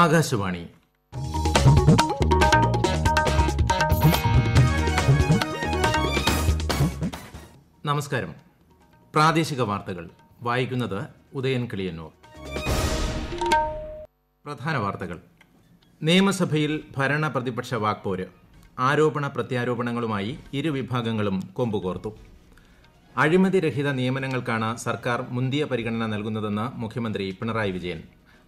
ആകാശവാണി നമസ്കാരം പ്രാദേശിക വാർത്തകൾ വായിക്കുന്നത് ഉദയൻ കിളിയന്നൂർ പ്രധാന വാർത്തകൾ നിയമസഭയിൽ ഭരണ പ്രതിപക്ഷ വാക്പോര് ആരോപണ പ്രത്യാരോപണങ്ങളുമായി ഇരു വിഭാഗങ്ങളും കൊമ്പുകോർത്തു അഴിമതിരഹിത നിയമനങ്ങൾക്കാണ് സർക്കാർ മുന്തിയ പരിഗണന നൽകുന്നതെന്ന് മുഖ്യമന്ത്രി പിണറായി വിജയൻ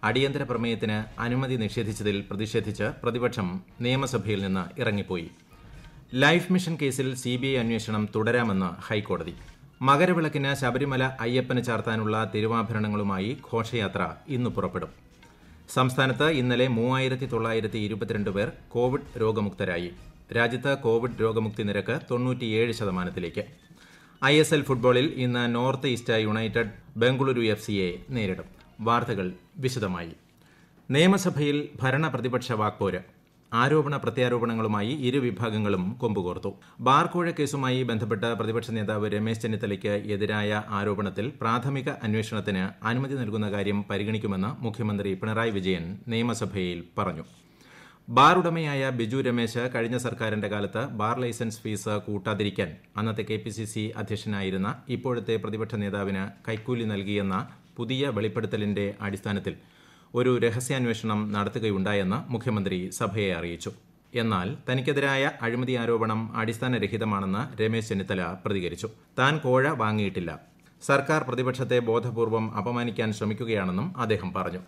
അടിയന്തര പ്രമേയത്തിന് അനുമതി നിഷേധിച്ചതിൽ പ്രതിഷേധിച്ച് പ്രതിപക്ഷം നിയമസഭയിൽ നിന്ന് ഇറങ്ങിപ്പോയി ലൈഫ് മിഷൻ കേസിൽ സി ബി ഐ അന്വേഷണം തുടരാമെന്ന് ഹൈക്കോടതി മകരവിളക്കിന് ശബരിമല അയ്യപ്പന് ചാർത്താനുള്ള തിരുവാഭരണങ്ങളുമായി ഘോഷയാത്ര ഇന്ന് പുറപ്പെടും സംസ്ഥാനത്ത് ഇന്നലെ മൂവായിരത്തി തൊള്ളായിരത്തി ഇരുപത്തിരണ്ട് പേർ കോവിഡ് രോഗമുക്തരായി രാജ്യത്ത് കോവിഡ് രോഗമുക്തി നിരക്ക് തൊണ്ണൂറ്റിയേഴ് ശതമാനത്തിലേക്ക് ഐ എസ് എൽ ഫുട്ബോളിൽ ഇന്ന് north east United Bengaluru F സിയെ നേരിടും വാർത്തകൾ വിശദമായി നിയമസഭയിൽ ഭരണ പ്രതിപക്ഷ വാക്പോര് ആരോപണ പ്രത്യാരോപണങ്ങളുമായി ഇരു വിഭാഗങ്ങളും കൊമ്പുകോർത്തു ബാർകോഴ കേസുമായി ബന്ധപ്പെട്ട പ്രതിപക്ഷ നേതാവ് രമേശ് ചെന്നിത്തലയ്ക്ക് എതിരായ ആരോപണത്തിൽ പ്രാഥമിക അന്വേഷണത്തിന് അനുമതി നൽകുന്ന കാര്യം പരിഗണിക്കുമെന്ന് മുഖ്യമന്ത്രി പിണറായി വിജയൻ നിയമസഭയിൽ പറഞ്ഞു ബാർ ഉടമയായ ബിജു രമേശ് കഴിഞ്ഞ സർക്കാരിന്റെ കാലത്ത് ബാർ ലൈസൻസ് ഫീസ് കൂട്ടാതിരിക്കാൻ അന്നത്തെ കെ പി സി സി അധ്യക്ഷനായിരുന്ന ഇപ്പോഴത്തെ പ്രതിപക്ഷ നേതാവിന് കൈക്കൂലി നൽകിയെന്ന പുതിയ വെളിപ്പെടുത്തലിന്റെ അടിസ്ഥാനത്തിൽ ഒരു രഹസ്യാന്വേഷണം നടത്തുകയുണ്ടായെന്ന് മുഖ്യമന്ത്രി സഭയെ അറിയിച്ചു എന്നാൽ തനിക്കെതിരായ അഴിമതി ആരോപണം അടിസ്ഥാനരഹിതമാണെന്ന് രമേശ് ചെന്നിത്തല പ്രതികരിച്ചു താൻ കോഴ വാങ്ങിയിട്ടില്ല സർക്കാർ പ്രതിപക്ഷത്തെ ബോധപൂർവം അപമാനിക്കാൻ ശ്രമിക്കുകയാണെന്നും അദ്ദേഹം പറഞ്ഞു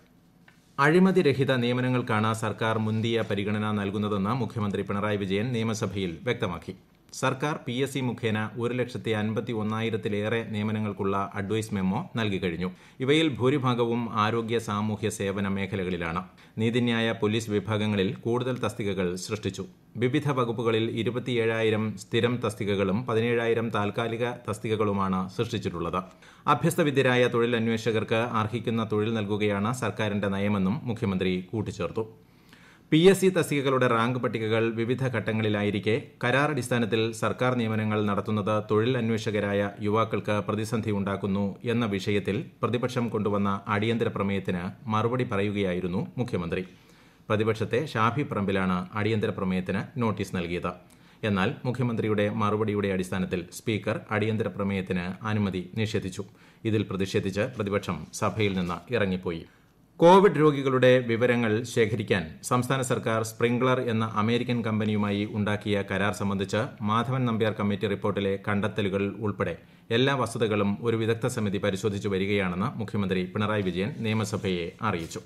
അഴിമതിരഹിത നിയമനങ്ങൾക്കാണ് സർക്കാർ മുന്തിയ പരിഗണന നൽകുന്നതെന്ന് മുഖ്യമന്ത്രി പിണറായി വിജയൻ നിയമസഭയിൽ വ്യക്തമാക്കി സർക്കാർ പി എസ് സി മുഖേന ഒരു ലക്ഷത്തി അൻപത്തി ഒന്നായിരത്തിലേറെ നിയമനങ്ങൾക്കുള്ള അഡ്വൈസ് മെമ്മോ നൽകിക്കഴിഞ്ഞു ഇവയിൽ ഭൂരിഭാഗവും ആരോഗ്യ സാമൂഹ്യ സേവന മേഖലകളിലാണ് നീതിന്യായ പോലീസ് വിഭാഗങ്ങളിൽ കൂടുതൽ തസ്തികകൾ സൃഷ്ടിച്ചു വിവിധ വകുപ്പുകളിൽ ഇരുപത്തിയേഴായിരം സ്ഥിരം തസ്തികകളും പതിനേഴായിരം താൽക്കാലിക തസ്തികകളുമാണ് സൃഷ്ടിച്ചിട്ടുള്ളത് അഭ്യസ്തവിദ്യരായ തൊഴിലന്വേഷകർക്ക് അർഹിക്കുന്ന തൊഴിൽ നൽകുകയാണ് സർക്കാരിന്റെ നയമെന്നും മുഖ്യമന്ത്രി കൂട്ടിച്ചേർത്തു പി എസ് സി തസ്തികകളുടെ റാങ്ക് പട്ടികകൾ വിവിധ ഘട്ടങ്ങളിലായിരിക്കെ കരാറടിസ്ഥാനത്തിൽ സർക്കാർ നിയമനങ്ങൾ നടത്തുന്നത് തൊഴിലന്വേഷകരായ യുവാക്കൾക്ക് പ്രതിസന്ധി ഉണ്ടാക്കുന്നു എന്ന വിഷയത്തിൽ പ്രതിപക്ഷം കൊണ്ടുവന്ന അടിയന്തര പ്രമേയത്തിന് മറുപടി പറയുകയായിരുന്നു മുഖ്യമന്ത്രി പ്രതിപക്ഷത്തെ ഷാഫി പറമ്പിലാണ് അടിയന്തര പ്രമേയത്തിന് നോട്ടീസ് നൽകിയത് എന്നാൽ മുഖ്യമന്ത്രിയുടെ മറുപടിയുടെ അടിസ്ഥാനത്തിൽ സ്പീക്കർ അടിയന്തര പ്രമേയത്തിന് അനുമതി നിഷേധിച്ചു ഇതിൽ പ്രതിഷേധിച്ച് പ്രതിപക്ഷം സഭയിൽ നിന്ന് ഇറങ്ങിപ്പോയി കോവിഡ് രോഗികളുടെ വിവരങ്ങൾ ശേഖരിക്കാൻ സംസ്ഥാന സർക്കാർ സ്പ്രിംഗ്ലർ എന്ന അമേരിക്കൻ കമ്പനിയുമായി ഉണ്ടാക്കിയ കരാർ സംബന്ധിച്ച് മാധവൻ നമ്പ്യാർ കമ്മിറ്റി റിപ്പോർട്ടിലെ കണ്ടെത്തലുകൾ ഉൾപ്പെടെ എല്ലാ വസ്തുതകളും ഒരു വിദഗ്ധ സമിതി പരിശോധിച്ചു വരികയാണെന്ന് മുഖ്യമന്ത്രി പിണറായി വിജയൻ നിയമസഭയെ അറിയിച്ചു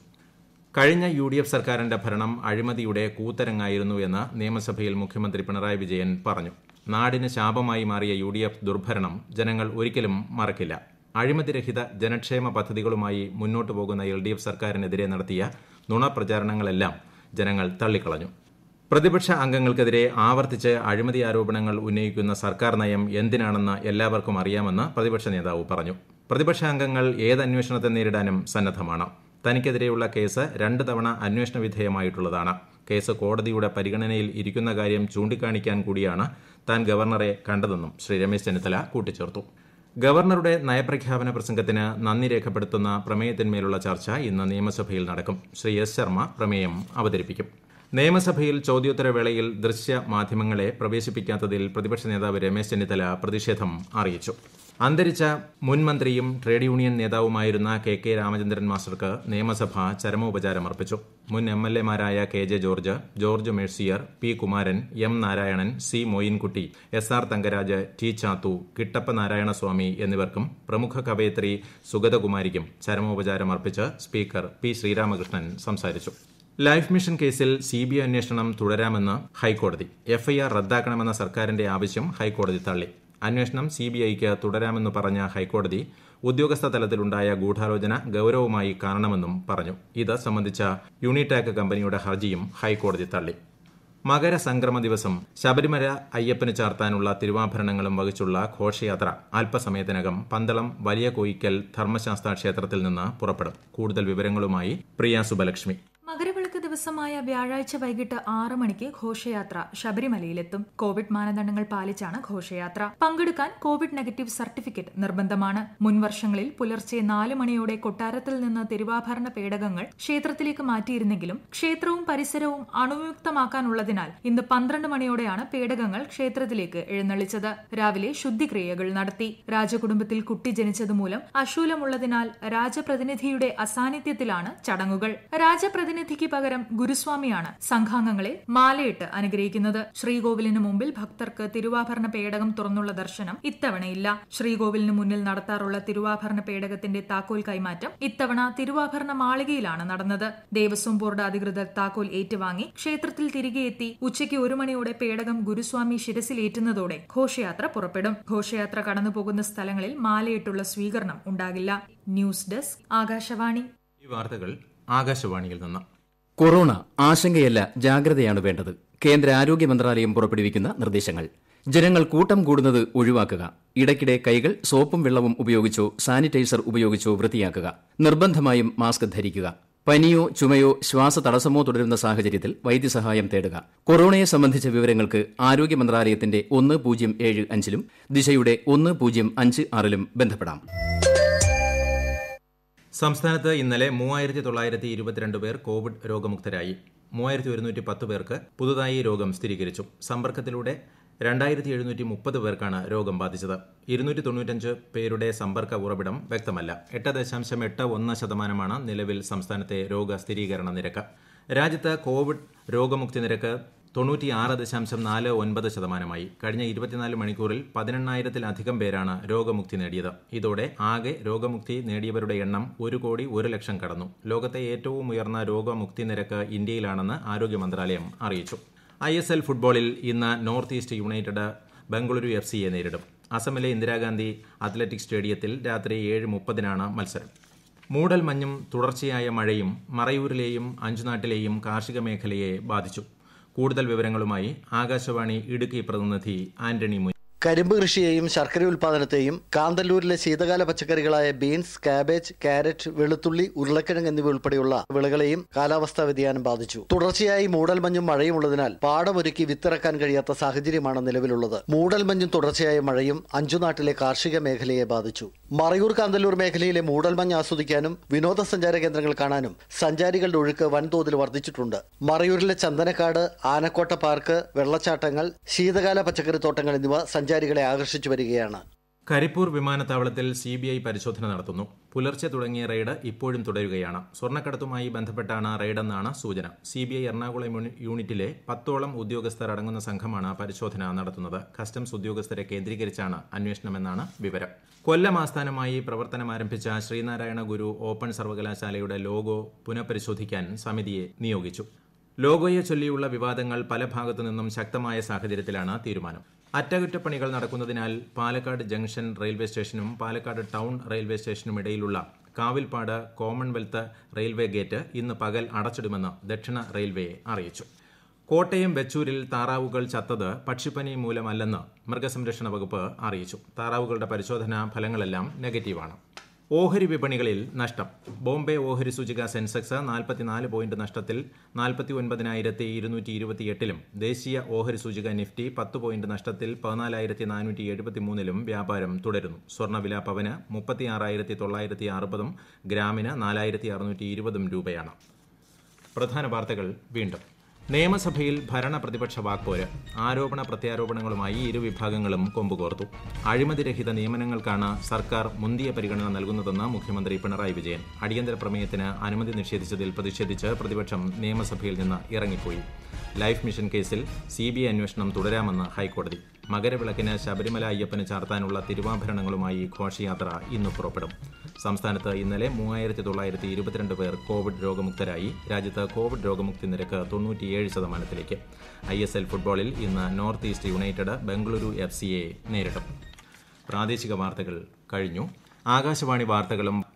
കഴിഞ്ഞ യു ഡി എഫ് സർക്കാരിന്റെ ഭരണം അഴിമതിയുടെ കൂത്തരങ്ങായിരുന്നു എന്ന് നിയമസഭയിൽ മുഖ്യമന്ത്രി പിണറായി വിജയൻ പറഞ്ഞു നാടിന് ശാപമായി മാറിയ യു ഡി എഫ് ദുർഭരണം ജനങ്ങൾ ഒരിക്കലും മറക്കില്ല അഴിമതിരഹിത ജനക്ഷേമ പദ്ധതികളുമായി മുന്നോട്ടു പോകുന്ന എൽ ഡി എഫ് സർക്കാരിനെതിരെ നടത്തിയ നുണപ്രചാരണങ്ങളെല്ലാം ജനങ്ങൾ തള്ളിക്കളഞ്ഞു പ്രതിപക്ഷ അംഗങ്ങൾക്കെതിരെ ആവർത്തിച്ച് അഴിമതി ആരോപണങ്ങൾ ഉന്നയിക്കുന്ന സർക്കാർ നയം എന്തിനാണെന്ന് എല്ലാവർക്കും അറിയാമെന്ന് പ്രതിപക്ഷ നേതാവ് പറഞ്ഞു പ്രതിപക്ഷ അംഗങ്ങൾ ഏത് അന്വേഷണത്തെ നേരിടാനും സന്നദ്ധമാണ് തനിക്കെതിരെയുള്ള കേസ് രണ്ട് തവണ അന്വേഷണ വിധേയമായിട്ടുള്ളതാണ് കേസ് കോടതിയുടെ പരിഗണനയിൽ ഇരിക്കുന്ന കാര്യം ചൂണ്ടിക്കാണിക്കാൻ കൂടിയാണ് താൻ ഗവർണറെ കണ്ടതെന്നും ശ്രീ രമേശ് ചെന്നിത്തല കൂട്ടിച്ചേർത്തു ഗവർണറുടെ നയപ്രഖ്യാപന പ്രസംഗത്തിന് നന്ദി രേഖപ്പെടുത്തുന്ന പ്രമേയത്തിന്മേലുള്ള ചർച്ച ഇന്ന് നിയമസഭയിൽ നടക്കും ശ്രീ എസ് ശർമ്മ പ്രമേയം അവതരിപ്പിക്കും നിയമസഭയിൽ ചോദ്യോത്തരവേളയിൽ ദൃശ്യ മാധ്യമങ്ങളെ പ്രവേശിപ്പിക്കാത്തതിൽ പ്രതിപക്ഷ നേതാവ് രമേശ് ചെന്നിത്തല പ്രതിഷേധം അറിയിച്ചു അന്തരിച്ച മുൻമന്ത്രിയും ട്രേഡ് യൂണിയൻ നേതാവുമായിരുന്ന കെ കെ രാമചന്ദ്രൻ മാസ്റ്റർക്ക് നിയമസഭ അർപ്പിച്ചു മുൻ എം എൽ എമാരായ K J George George Mercier P Kumaran M Narayanan C Moinkutty S R Thankaraj T Chathu Kittappa Narayanaswamy എന്നിവർക്കും പ്രമുഖ കവയത്രി സുഗതകുമാരിക്കും ചരമോപചാരം അർപ്പിച്ച് സ്പീക്കർ പി ശ്രീരാമകൃഷ്ണൻ സംസാരിച്ചു ലൈഫ് മിഷൻ കേസിൽ സി ബി ഐ അന്വേഷണം തുടരാമെന്ന് ഹൈക്കോടതി എഫ്ഐആർ റദ്ദാക്കണമെന്ന സർക്കാരിന്റെ ആവശ്യം ഹൈക്കോടതി തള്ളി അന്വേഷണം സി ബി ഐക്ക് തുടരാമെന്ന് പറഞ്ഞ ഹൈക്കോടതി ഉദ്യോഗസ്ഥ തലത്തിലുണ്ടായ ഗൂഢാലോചന ഗൌരവമായി കാണണമെന്നും പറഞ്ഞു ഇത് സംബന്ധിച്ച യൂണിടാക് കമ്പനിയുടെ ഹർജിയും ഹൈക്കോടതി തള്ളി മകരസംക്രമ ദിവസം ശബരിമല അയ്യപ്പന് ചാർത്താനുള്ള തിരുവാഭരണങ്ങളും വഹിച്ചുള്ള ഘോഷയാത്ര അല്പസമയത്തിനകം പന്തളം വലിയ കോയിക്കൽ ധർമ്മശാസ്ത്ര ക്ഷേത്രത്തിൽ നിന്ന് പുറപ്പെടും കൂടുതൽ വിവരങ്ങളുമായി പ്രിയ സുബലക്ഷ്മി ദിവസമായ വ്യാഴാഴ്ച വൈകിട്ട് ആറ് മണിക്ക് ഘോഷയാത്ര ശബരിമലയിലെത്തും കോവിഡ് മാനദണ്ഡങ്ങൾ പാലിച്ചാണ് ഘോഷയാത്ര പങ്കെടുക്കാൻ കോവിഡ് നെഗറ്റീവ് സർട്ടിഫിക്കറ്റ് നിർബന്ധമാണ് മുൻവർഷങ്ങളിൽ പുലർച്ചെ നാല് മണിയോടെ കൊട്ടാരത്തിൽ നിന്ന് തിരുവാഭരണ പേടകങ്ങൾ ക്ഷേത്രത്തിലേക്ക് മാറ്റിയിരുന്നെങ്കിലും ക്ഷേത്രവും പരിസരവും അണുവിമുക്തമാക്കാനുള്ളതിനാൽ ഇന്ന് പന്ത്രണ്ട് മണിയോടെയാണ് പേടകങ്ങൾ ക്ഷേത്രത്തിലേക്ക് എഴുന്നള്ളിച്ചത് രാവിലെ ശുദ്ധിക്രിയകൾ നടത്തി രാജകുടുംബത്തിൽ കുട്ടി ജനിച്ചതുമൂലം അശൂലമുള്ളതിനാൽ രാജപ്രതിനിധിയുടെ അസാന്നിധ്യത്തിലാണ് ചടങ്ങുകൾ രാജപ്രതിനിധിക്ക് പകരം ഗുരുസ്വാമിയാണ് സംഘാംഗങ്ങളെ മാലയിട്ട് അനുഗ്രഹിക്കുന്നത് ശ്രീകോവിലിന് മുമ്പിൽ ഭക്തർക്ക് തിരുവാഭരണ പേടകം തുറന്നുള്ള ദർശനം ഇത്തവണയില്ല ശ്രീകോവിലിന് മുന്നിൽ നടത്താറുള്ള തിരുവാഭരണ പേടകത്തിന്റെ താക്കോൽ കൈമാറ്റം ഇത്തവണ തിരുവാഭരണ മാളികയിലാണ് നടന്നത് ദേവസ്വം ബോർഡ് അധികൃതർ താക്കോൽ ഏറ്റുവാങ്ങി ക്ഷേത്രത്തിൽ തിരികെ എത്തി ഉച്ചയ്ക്ക് ഒരു മണിയോടെ പേടകം ഗുരുസ്വാമി ശിരസിലേറ്റുന്നതോടെ ഘോഷയാത്ര പുറപ്പെടും ഘോഷയാത്ര കടന്നുപോകുന്ന സ്ഥലങ്ങളിൽ മാലയിട്ടുള്ള സ്വീകരണം ഉണ്ടാകില്ല ന്യൂസ് ഡെസ്ക് ആകാശവാണി ഈ വാർത്തകൾ ആകാശവാണിയിൽ നിന്ന് കൊറോണ ആശങ്കയല്ല ജാഗ്രതയാണ് വേണ്ടത് കേന്ദ്ര ആരോഗ്യ മന്ത്രാലയം പുറപ്പെടുവിക്കുന്ന നിർദ്ദേശങ്ങൾ ജനങ്ങൾ കൂട്ടം കൂടുന്നത് ഒഴിവാക്കുക ഇടയ്ക്കിടെ കൈകൾ സോപ്പും വെള്ളവും ഉപയോഗിച്ചോ സാനിറ്റൈസർ ഉപയോഗിച്ചോ വൃത്തിയാക്കുക നിർബന്ധമായും മാസ്ക് ധരിക്കുക പനിയോ ചുമയോ തടസ്സമോ തുടരുന്ന സാഹചര്യത്തിൽ വൈദ്യസഹായം തേടുക കൊറോണയെ സംബന്ധിച്ച വിവരങ്ങൾക്ക് ആരോഗ്യ മന്ത്രാലയത്തിന്റെ ഒന്ന് പൂജ്യം ഏഴ് അഞ്ചിലും ദിശയുടെ ഒന്ന് പൂജ്യം അഞ്ച് ആറിലും ബന്ധപ്പെടാം സംസ്ഥാനത്ത് ഇന്നലെ മൂവായിരത്തി തൊള്ളായിരത്തി ഇരുപത്തിരണ്ട് പേർ കോവിഡ് രോഗമുക്തരായി മൂവായിരത്തി ഒരുന്നൂറ്റി പത്ത് പേർക്ക് പുതുതായി രോഗം സ്ഥിരീകരിച്ചു സമ്പർക്കത്തിലൂടെ രണ്ടായിരത്തി എഴുന്നൂറ്റി മുപ്പത് പേർക്കാണ് രോഗം ബാധിച്ചത് ഇരുന്നൂറ്റി തൊണ്ണൂറ്റഞ്ച് പേരുടെ സമ്പർക്ക ഉറവിടം വ്യക്തമല്ല എട്ട് ദശാംശം എട്ട് ഒന്ന് ശതമാനമാണ് നിലവിൽ സംസ്ഥാനത്തെ രോഗ സ്ഥിരീകരണ നിരക്ക് രാജ്യത്ത് കോവിഡ് രോഗമുക്തി നിരക്ക് തൊണ്ണൂറ്റിയാറ് ദശാംശം നാല് ഒൻപത് ശതമാനമായി കഴിഞ്ഞ ഇരുപത്തിനാല് മണിക്കൂറിൽ പതിനെണ്ണായിരത്തിലധികം പേരാണ് രോഗമുക്തി നേടിയത് ഇതോടെ ആകെ രോഗമുക്തി നേടിയവരുടെ എണ്ണം ഒരു കോടി ഒരു ലക്ഷം കടന്നു ലോകത്തെ ഏറ്റവും ഉയർന്ന രോഗമുക്തി നിരക്ക് ഇന്ത്യയിലാണെന്ന് ആരോഗ്യ മന്ത്രാലയം അറിയിച്ചു ഐ എസ് എൽ ഫുട്ബോളിൽ ഇന്ന് north east United Bengaluru F സിയെ നേരിടും അസമിലെ ഇന്ദിരാഗാന്ധി അത്ലറ്റിക് സ്റ്റേഡിയത്തിൽ രാത്രി ഏഴ് മുപ്പതിനാണ് മത്സരം മൂടൽ മഞ്ഞും തുടർച്ചയായ മഴയും മറയൂരിലെയും അഞ്ചുനാട്ടിലെയും കാർഷിക മേഖലയെ ബാധിച്ചു കൂടുതൽ വിവരങ്ങളുമായി ആകാശവാണി ഇടുക്കി പ്രതിനിധി ആന്റണി മുനിയറ കരിമ്പ് കൃഷിയെയും ശർക്കര ഉൽപാദനത്തെയും കാന്തല്ലൂരിലെ ശീതകാല പച്ചക്കറികളായ ബീൻസ് കാബേജ് കാരറ്റ് വെളുത്തുള്ളി ഉരുളക്കിഴങ്ങ് എന്നിവ ഉൾപ്പെടെയുള്ള വിളകളെയും കാലാവസ്ഥാ വ്യതിയാനം ബാധിച്ചു തുടർച്ചയായി മൂടൽമഞ്ഞും മഴയും ഉള്ളതിനാൽ പാടമൊരുക്കി വിത്തിറക്കാൻ കഴിയാത്ത സാഹചര്യമാണ് നിലവിലുള്ളത് മൂടൽമഞ്ഞും തുടർച്ചയായ മഴയും അഞ്ചുനാട്ടിലെ കാർഷിക മേഖലയെ ബാധിച്ചു മറയൂർ കാന്തല്ലൂർ മേഖലയിലെ മൂടൽമഞ്ഞ് ആസ്വദിക്കാനും വിനോദസഞ്ചാര കേന്ദ്രങ്ങൾ കാണാനും സഞ്ചാരികളുടെ ഒഴുക്ക് വൻതോതിൽ വർദ്ധിച്ചിട്ടുണ്ട് മറയൂരിലെ ചന്ദനക്കാട് ആനക്കോട്ട പാർക്ക് വെള്ളച്ചാട്ടങ്ങൾ ശീതകാല തോട്ടങ്ങൾ എന്നിവ സഞ്ചാര സഞ്ചാരികളെ ആകർഷിച്ചു വരികയാണ് കരിപ്പൂർ വിമാനത്താവളത്തിൽ സി ബി ഐ പരിശോധന നടത്തുന്നു പുലർച്ചെ തുടങ്ങിയ റെയ്ഡ് ഇപ്പോഴും തുടരുകയാണ് സ്വർണ്ണക്കടത്തുമായി ബന്ധപ്പെട്ടാണ് റെയ്ഡെന്നാണ് സൂചന സി ബി ഐ എറണാകുളം യൂണിറ്റിലെ പത്തോളം ഉദ്യോഗസ്ഥർ അടങ്ങുന്ന സംഘമാണ് പരിശോധന നടത്തുന്നത് കസ്റ്റംസ് ഉദ്യോഗസ്ഥരെ കേന്ദ്രീകരിച്ചാണ് അന്വേഷണമെന്നാണ് വിവരം കൊല്ലം ആസ്ഥാനമായി പ്രവർത്തനം ആരംഭിച്ച ശ്രീനാരായണ ഗുരു ഓപ്പൺ സർവകലാശാലയുടെ ലോഗോ പുനഃപരിശോധിക്കാൻ സമിതിയെ നിയോഗിച്ചു ചൊല്ലിയുള്ള വിവാദങ്ങൾ പല ഭാഗത്തു നിന്നും ശക്തമായ സാഹചര്യത്തിലാണ് തീരുമാനം അറ്റകുറ്റപ്പണികൾ നടക്കുന്നതിനാൽ പാലക്കാട് ജംഗ്ഷൻ റെയിൽവേ സ്റ്റേഷനും പാലക്കാട് ടൌൺ റെയിൽവേ സ്റ്റേഷനും ഇടയിലുള്ള കാവിൽപ്പാട് കോമൺവെൽത്ത് റെയിൽവേ ഗേറ്റ് ഇന്ന് പകൽ അടച്ചിടുമെന്ന് ദക്ഷിണ റെയിൽവേ അറിയിച്ചു കോട്ടയം വെച്ചൂരിൽ താറാവുകൾ ചത്തത് പക്ഷിപ്പനി മൂലമല്ലെന്ന് മൃഗസംരക്ഷണ വകുപ്പ് അറിയിച്ചു താറാവുകളുടെ പരിശോധനാ ഫലങ്ങളെല്ലാം നെഗറ്റീവാണ് ഓഹരി വിപണികളിൽ നഷ്ടം ബോംബെ ഓഹരി സൂചിക സെൻസെക്സ് നാൽപ്പത്തിനാല് പോയിന്റ് നഷ്ടത്തിൽ നാൽപ്പത്തി ഒൻപതിനായിരത്തി ഇരുന്നൂറ്റി ഇരുപത്തിയെട്ടിലും ദേശീയ ഓഹരി സൂചിക നിഫ്റ്റി പത്ത് പോയിന്റ് നഷ്ടത്തിൽ പതിനാലായിരത്തി നാനൂറ്റി എഴുപത്തി മൂന്നിലും വ്യാപാരം തുടരുന്നു സ്വർണ്ണവില പവന് മുപ്പത്തി ആറായിരത്തി തൊള്ളായിരത്തി അറുപതും ഗ്രാമിന് നാലായിരത്തി അറുന്നൂറ്റി ഇരുപതും രൂപയാണ് പ്രധാന വാർത്തകൾ വീണ്ടും നിയമസഭയിൽ ഭരണ പ്രതിപക്ഷ വാക്പോര് ആരോപണ പ്രത്യാരോപണങ്ങളുമായി ഇരുവിഭാഗങ്ങളും കൊമ്പുകോർത്തു അഴിമതിരഹിത നിയമനങ്ങൾക്കാണ് സർക്കാർ മുന്തിയ പരിഗണന നൽകുന്നതെന്ന് മുഖ്യമന്ത്രി പിണറായി വിജയൻ അടിയന്തര പ്രമേയത്തിന് അനുമതി നിഷേധിച്ചതിൽ പ്രതിഷേധിച്ച് പ്രതിപക്ഷം നിയമസഭയിൽ നിന്ന് ഇറങ്ങിപ്പോയി ലൈഫ് മിഷൻ കേസിൽ സി ബി ഐ അന്വേഷണം തുടരാമെന്ന് ഹൈക്കോടതി മകരവിളക്കിന് ശബരിമല അയ്യപ്പന് ചാർത്താനുള്ള തിരുവാഭരണങ്ങളുമായി ഘോഷയാത്ര ഇന്ന് പുറപ്പെടും സംസ്ഥാനത്ത് ഇന്നലെ മൂവായിരത്തി തൊള്ളായിരത്തി ഇരുപത്തിരണ്ട് പേർ കോവിഡ് രോഗമുക്തരായി രാജ്യത്ത് കോവിഡ് രോഗമുക്തി നിരക്ക് തൊണ്ണൂറ്റിയേഴ് ശതമാനത്തിലേക്ക് ഐ എസ് എൽ ഫുട്ബോളിൽ ഇന്ന് north east United Bengaluru F സിയെ നേരിടും പ്രാദേശിക വാർത്തകൾ കഴിഞ്ഞു ആകാശവാണി വാർത്തകളും